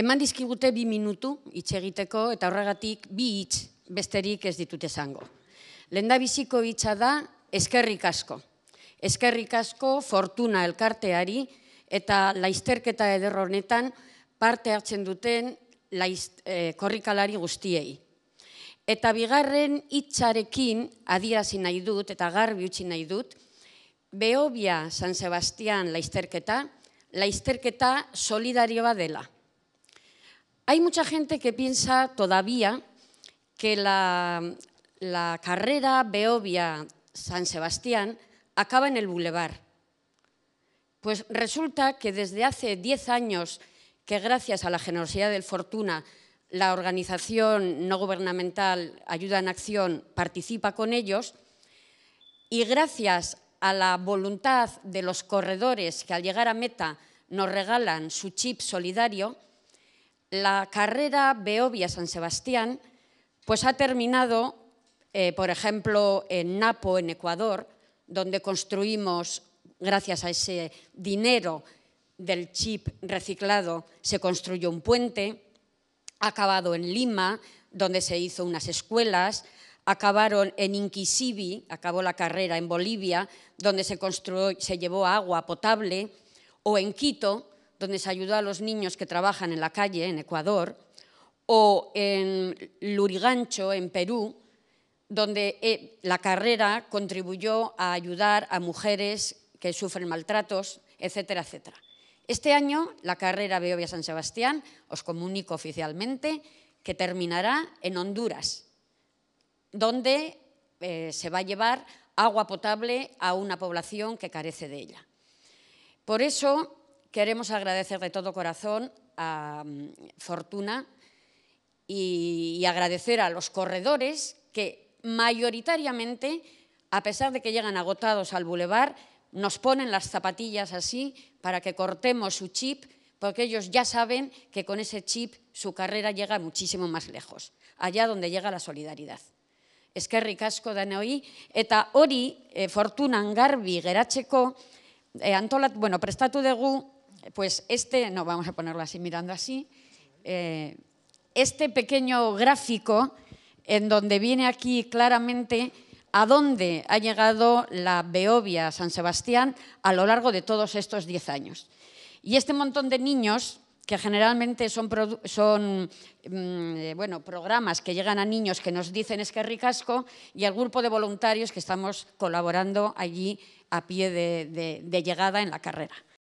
Eman dizkigute bi minutu hitz egiteko eta horregatik bi hitz besterik ez ditut esango. Lendabiziko hitza da eskerrik asko. Eskerrik asko fortuna elkarteari eta laisterketa eder honetan parte hartzen duten eh, korrikalari guztiei. Eta bigarren hitzarekin adierazi nahi dut eta garbi utzi nahi dut Beobia San Sebastian laizterketa, laisterketa solidarioa dela. Hay mucha gente que piensa todavía que la, carrera Beovia-San Sebastián acaba en el bulevar. Pues resulta que desde hace 10 años, que gracias a la generosidad del Fortuna, la organización no gubernamental Ayuda en Acción participa con ellos, y gracias a la voluntad de los corredores que al llegar a meta nos regalan su chip solidario, la carrera Beovia-San Sebastián pues ha terminado, eh, por ejemplo, en Napo, en Ecuador, donde construimos, gracias a ese dinero del chip reciclado, se construyó un puente, ha acabado en Lima, donde se hizo unas escuelas, acabaron en Inquisibi, acabó la carrera en Bolivia, donde se, construyó, se llevó agua potable, o en Quito, donde se ayudó a los niños que trabajan en la calle en Ecuador, o en Lurigancho, en Perú, donde eh, la carrera contribuyó a ayudar a mujeres que sufren maltratos, etcétera, etcétera. Este año la carrera Beovia San Sebastián, os comunico oficialmente, que terminará en Honduras, donde eh, se va a llevar agua potable a una población que carece de ella. Por eso Queremos agradecer de todo corazón a mm, Fortuna y, agradecer a los corredores que mayoritariamente, a pesar de que llegan agotados al bulevar, nos ponen las zapatillas así para que cortemos su chip, porque ellos ya saben que con ese chip su carrera llega muchísimo más lejos, allá donde llega la solidaridad. Es que ricasco, denoi, eta hori eh, Fortuna, fortunan garbi geratzeko, e, eh, antolat, bueno, prestatu dugu pues este, no, vamos a ponerlo así mirando así, eh, este pequeño gráfico en donde viene aquí claramente a dónde ha llegado la Beovia San Sebastián a lo largo de todos estos 10 años. Y este montón de niños, que generalmente son, mm, eh, bueno, programas que llegan a niños que nos dicen es que ricasco, y al grupo de voluntarios que estamos colaborando allí a pie de llegada en la carrera.